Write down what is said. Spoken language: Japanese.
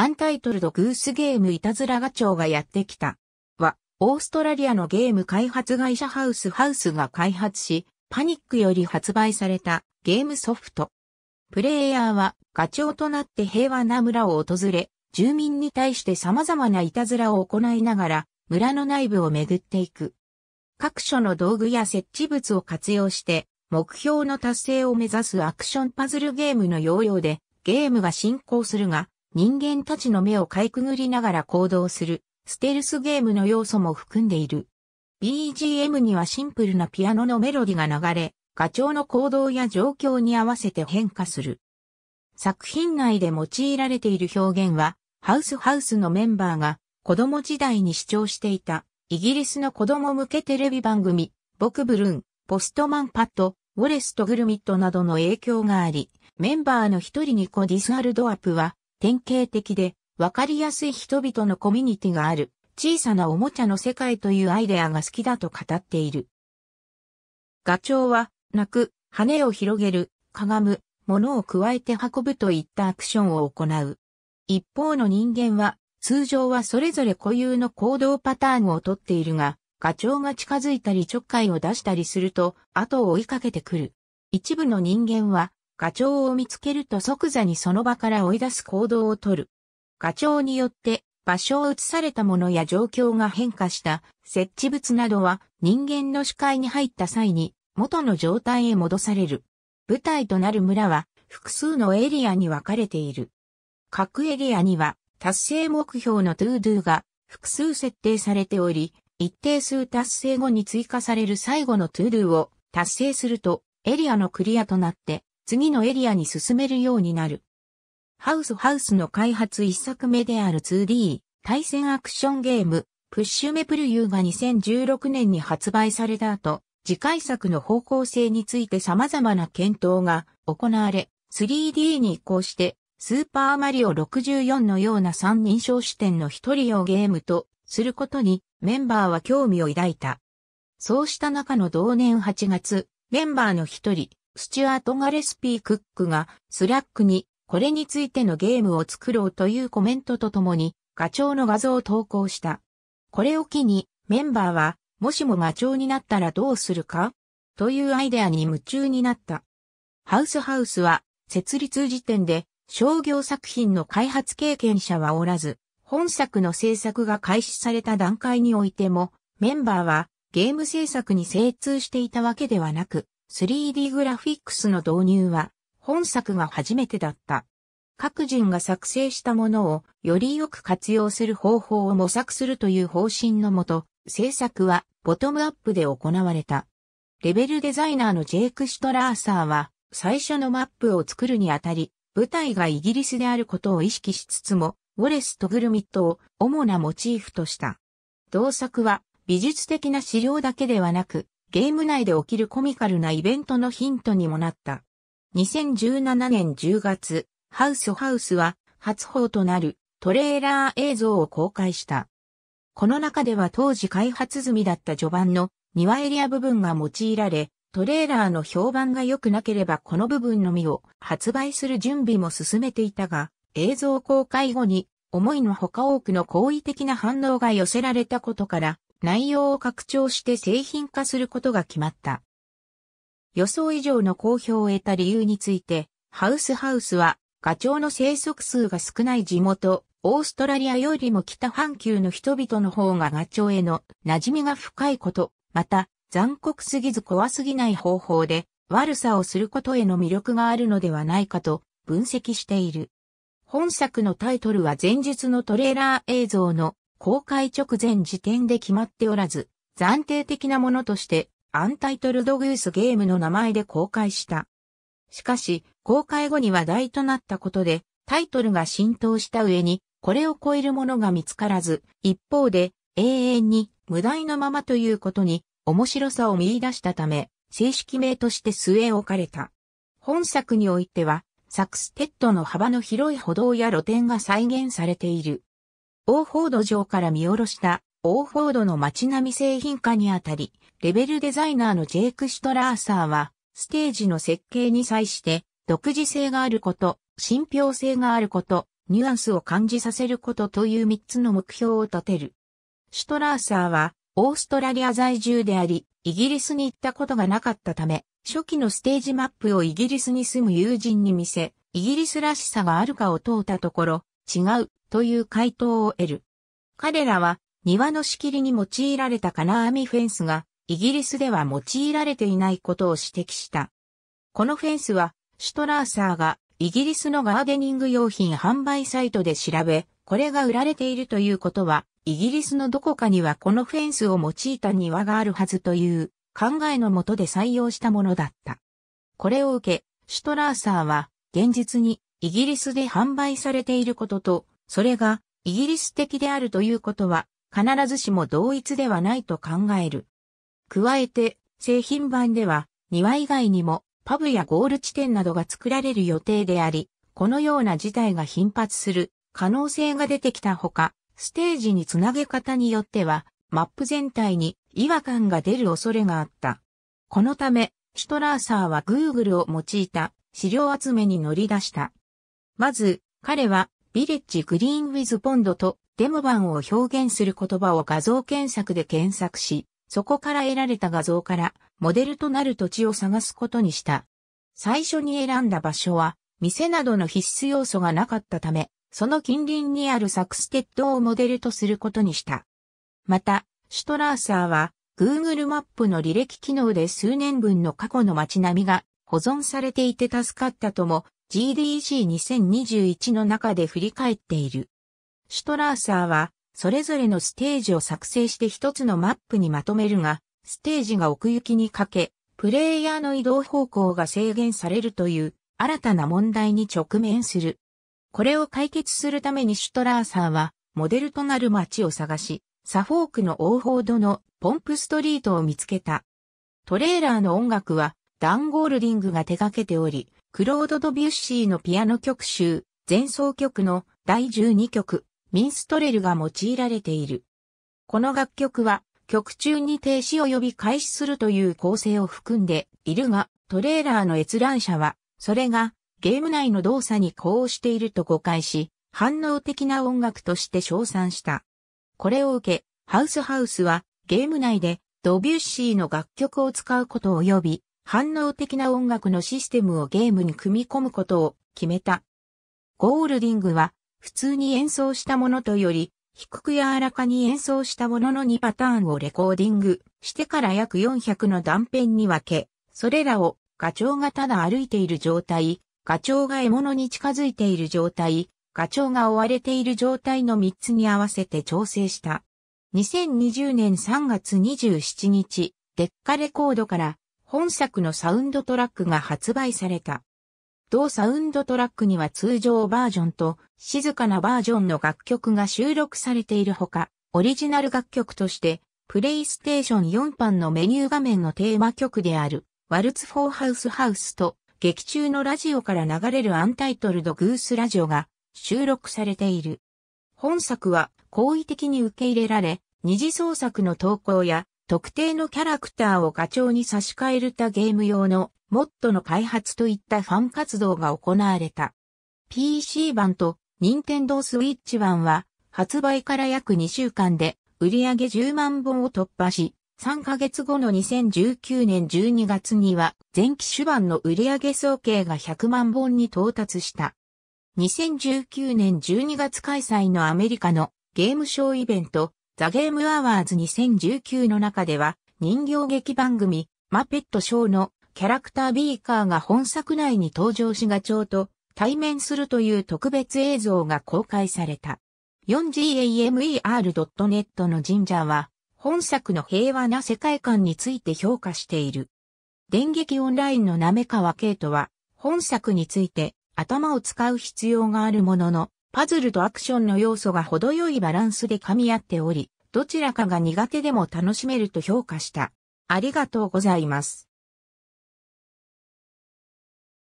アンタイトルドグースゲームいたずらガチョウがやってきた。は、オーストラリアのゲーム開発会社ハウスハウスが開発し、パニックより発売されたゲームソフト。プレイヤーはガチョウとなって平和な村を訪れ、住民に対して様々ないたずらを行いながら、村の内部を巡っていく。各所の道具や設置物を活用して、目標の達成を目指すアクションパズルゲームの要領で、ゲームが進行するが、人間たちの目をかいくぐりながら行動する、ステルスゲームの要素も含んでいる。BGM にはシンプルなピアノのメロディが流れ、ョウの行動や状況に合わせて変化する。作品内で用いられている表現は、ハウスハウスのメンバーが子供時代に視聴していた、イギリスの子供向けテレビ番組、ボクブルーン、ポストマンパッド、ウォレスとグルミットなどの影響があり、メンバーの一人にコ・ディスアルドアップは、典型的で、わかりやすい人々のコミュニティがある、小さなおもちゃの世界というアイデアが好きだと語っている。ガチョウは、泣く、羽を広げる、かがむ、物を加えて運ぶといったアクションを行う。一方の人間は、通常はそれぞれ固有の行動パターンをとっているが、ガチョウが近づいたりちょっかいを出したりすると、後を追いかけてくる。一部の人間は、ガチョウを見つけると即座にその場から追い出す行動をとる。ガチョウによって場所を移されたものや状況が変化した設置物などは人間の視界に入った際に元の状態へ戻される。舞台となる村は複数のエリアに分かれている。各エリアには達成目標のトゥードゥが複数設定されており、一定数達成後に追加される最後のトゥードゥを達成するとエリアのクリアとなって次のエリアに進めるようになる。ハウスハウスの開発一作目である 2D 対戦アクションゲーム、プッシュメプルユーが2016年に発売された後、次回作の方向性について様々な検討が行われ、3D に移行して、スーパーマリオ64のような三人称視点の一人をゲームとすることにメンバーは興味を抱いた。そうした中の同年8月、メンバーの一人、スチュアート・ガレスピー・クックが、スラックに、これについてのゲームを作ろうというコメントとともに、ガチョウの画像を投稿した。これを機に、メンバーは、もしもガチョウになったらどうするかというアイデアに夢中になった。ハウスハウスは、設立時点で、商業作品の開発経験者はおらず、本作の制作が開始された段階においても、メンバーはゲーム制作に精通していたわけではなく、3D グラフィックスの導入は本作が初めてだった。各人が作成したものをよりよく活用する方法を模索するという方針のもと、制作はボトムアップで行われた。レベルデザイナーのジェイク・シュトラーサーは最初のマップを作るにあたり、舞台がイギリスであることを意識しつつも、ウォレスとグルミットを主なモチーフとした。同作は美術的な資料だけではなく、ゲーム内で起きるコミカルなイベントのヒントにもなった。2017年10月、ハウスハウスは初報となるトレーラー映像を公開した。この中では当時開発済みだった序盤の庭エリア部分が用いられ、トレーラーの評判が良くなければこの部分のみを発売する準備も進めていたが、映像公開後に思いのほか多くの好意的な反応が寄せられたことから、内容を拡張して製品化することが決まった。予想以上の好評を得た理由について、ハウスハウスは、ガチョウの生息数が少ない地元、オーストラリアよりも北半球の人々の方がガチョウへの馴染みが深いこと、また、残酷すぎず怖すぎない方法で、悪さをすることへの魅力があるのではないかと分析している。本作のタイトルは前述のトレーラー映像の公開直前時点で決まっておらず、暫定的なものとして、アンタイトルドグースゲームの名前で公開した。しかし、公開後に話題となったことで、タイトルが浸透した上に、これを超えるものが見つからず、一方で、永遠に無題のままということに、面白さを見出したため、正式名として据え置かれた。本作においては、サクステッドの幅の広い歩道や露店が再現されている。オーフォード城から見下ろしたオーフォードの街並み製品化にあたり、レベルデザイナーのジェイク・シュトラーサーは、ステージの設計に際して、独自性があること、信憑性があること、ニュアンスを感じさせることという3つの目標を立てる。シュトラーサーは、オーストラリア在住であり、イギリスに行ったことがなかったため、初期のステージマップをイギリスに住む友人に見せ、イギリスらしさがあるかを問うたところ、違う、という回答を得る。彼らは庭の仕切りに用いられた金網フェンスがイギリスでは用いられていないことを指摘した。このフェンスはシュトラーサーがイギリスのガーデニング用品販売サイトで調べ、これが売られているということは、イギリスのどこかにはこのフェンスを用いた庭があるはずという考えのもとで採用したものだった。これを受け、シュトラーサーは現実にイギリスで販売されていることとそれがイギリス的であるということは必ずしも同一ではないと考える。加えて、製品版では庭以外にもパブやゴール地点などが作られる予定であり、このような事態が頻発する可能性が出てきたほか、ステージにつなげ方によっては、マップ全体に違和感が出る恐れがあった。このため、シュトラーサーは Google を用いた資料集めに乗り出した。まず、彼はビレッジグリーンウィズポンドとデモ版を表現する言葉を画像検索で検索し、そこから得られた画像からモデルとなる土地を探すことにした。最初に選んだ場所は、店などの必須要素がなかったため、その近隣にあるサクステッドをモデルとすることにした。また、シュトラーサーは、Google マップの履歴機能で数年分の過去の街並みが保存されていて助かったとも GDC2021 の中で振り返っている。シュトラーサーは、それぞれのステージを作成して一つのマップにまとめるが、ステージが奥行きにかけ、プレイヤーの移動方向が制限されるという新たな問題に直面する。これを解決するためにシュトラーサーは、モデルとなる街を探し、サフォークのオーフードのポンプストリートを見つけた。トレーラーの音楽はダン・ゴールディングが手掛けており、クロード・ドビュッシーのピアノ曲集、前奏曲の第12曲、ミンストレルが用いられている。この楽曲は、曲中に停止及び開始するという構成を含んでいるが、トレーラーの閲覧者は、それがゲーム内の動作に呼応していると誤解し、反応的な音楽として称賛した。これを受け、ハウスハウスはゲーム内でドビュッシーの楽曲を使うこと及び、反応的な音楽のシステムをゲームに組み込むことを決めた。ゴールディングは、普通に演奏したものとより、低く柔らかに演奏したものの2パターンをレコーディングしてから約400の断片に分け、それらをガチョウがただ歩いている状態、ガチョウが獲物に近づいている状態、ガチョウが追われている状態の3つに合わせて調整した。2020年3月27日、デッカレコードから本作のサウンドトラックが発売された。同サウンドトラックには通常バージョンと静かなバージョンの楽曲が収録されているほか、オリジナル楽曲として、プレイステーション4版のメニュー画面のテーマ曲である、ワルツ・フォーハウス・ハウスと、劇中のラジオから流れるアンタイトルド・グース・ラジオが収録されている。本作は好意的に受け入れられ、二次創作の投稿や特定のキャラクターをガチョウに差し替えるたゲーム用のモッドの開発といったファン活動が行われた。PC 版と Nintendo Switch 版は発売から約2週間で売上10万本を突破し、3ヶ月後の2019年12月には全機種版の売上総計が100万本に到達した。2019年12月開催のアメリカのゲームショーイベントザ・ゲーム・アワーズ2019の中では、人形劇番組、マペット・ショーのキャラクタービーカーが本作内に登場しがちょうと対面するという特別映像が公開された。4gamer.net の神社は、本作の平和な世界観について評価している。電撃オンラインのなめかわけいとは、本作について頭を使う必要があるものの、パズルとアクションの要素が程よいバランスで噛み合っており、どちらかが苦手でも楽しめると評価した。ありがとうございます。